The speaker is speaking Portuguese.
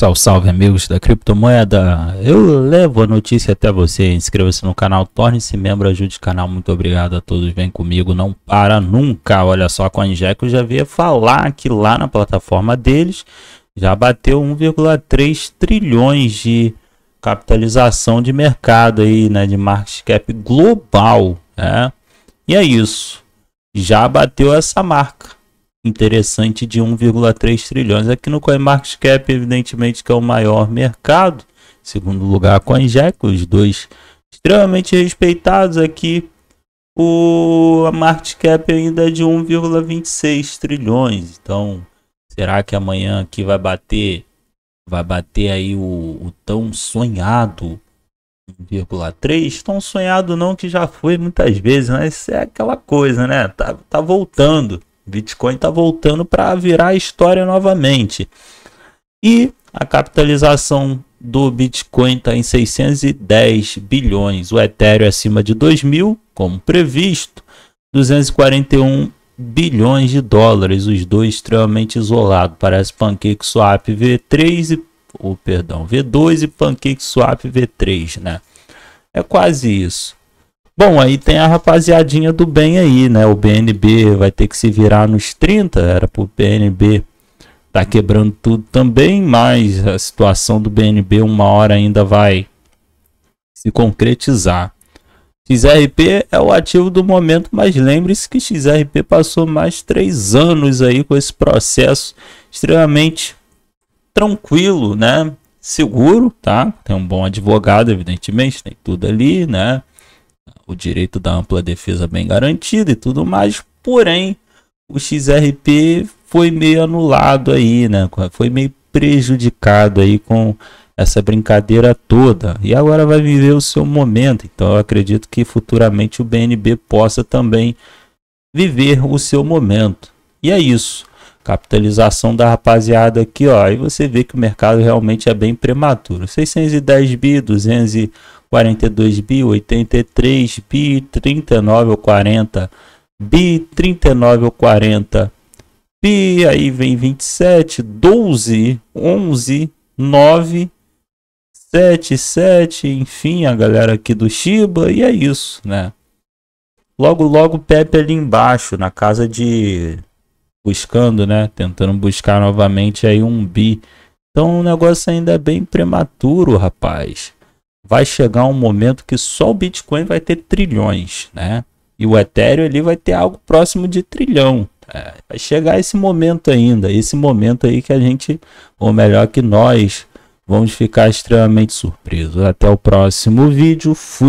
Salve, salve amigos da criptomoeda. Eu levo a notícia até você. Inscreva-se no canal, torne-se membro, ajude o canal. Muito obrigado a todos. Vem comigo, não para nunca. Olha só, com a Injeco já veio falar que lá na plataforma deles já bateu 1,3 trilhões de capitalização de mercado aí, né, de market cap global, né? E é isso. Já bateu essa marca interessante de 1,3 trilhões. Aqui no CoinMarketCap, evidentemente, que é o maior mercado. Segundo lugar, a CoinGecko, os dois extremamente respeitados aqui. O, a market cap ainda é de 1,26 trilhões. Então, será que amanhã aqui vai bater vai bater aí o, o tão sonhado 1,3? Tão sonhado não que já foi muitas vezes, mas é aquela coisa, né? Tá, tá voltando. Bitcoin está voltando para virar a história novamente. E a capitalização do Bitcoin está em 610 bilhões, o Ethereum acima de 2 mil, como previsto, 241 bilhões de dólares, os dois extremamente isolados, parece Swap V3 e o oh, perdão, V2 e Swap V3, né? É quase isso. Bom, aí tem a rapaziadinha do bem aí, né? O BNB vai ter que se virar nos 30, era pro BNB tá quebrando tudo também, mas a situação do BNB uma hora ainda vai se concretizar. XRP é o ativo do momento, mas lembre-se que XRP passou mais três anos aí com esse processo extremamente tranquilo, né? Seguro, tá? Tem um bom advogado, evidentemente, tem tudo ali, né? o direito da ampla defesa bem garantido e tudo mais, porém o XRP foi meio anulado aí, né? Foi meio prejudicado aí com essa brincadeira toda. E agora vai viver o seu momento. Então eu acredito que futuramente o BNB possa também viver o seu momento. E é isso. Capitalização da rapaziada aqui, ó. Aí você vê que o mercado realmente é bem prematuro. 610 bi, 200 e 42 bi, 83 bi, 39 ou 40 bi, 39 ou 40 bi, aí vem 27, 12, 11, 9, 7, 7, enfim, a galera aqui do Shiba, e é isso, né? Logo, logo Pepe ali embaixo, na casa de. buscando, né? Tentando buscar novamente aí um bi. Então o negócio ainda é bem prematuro, rapaz vai chegar um momento que só o Bitcoin vai ter trilhões, né? E o Ethereum ele vai ter algo próximo de trilhão. Tá? Vai chegar esse momento ainda, esse momento aí que a gente, ou melhor que nós, vamos ficar extremamente surpresos. Até o próximo vídeo. Fui.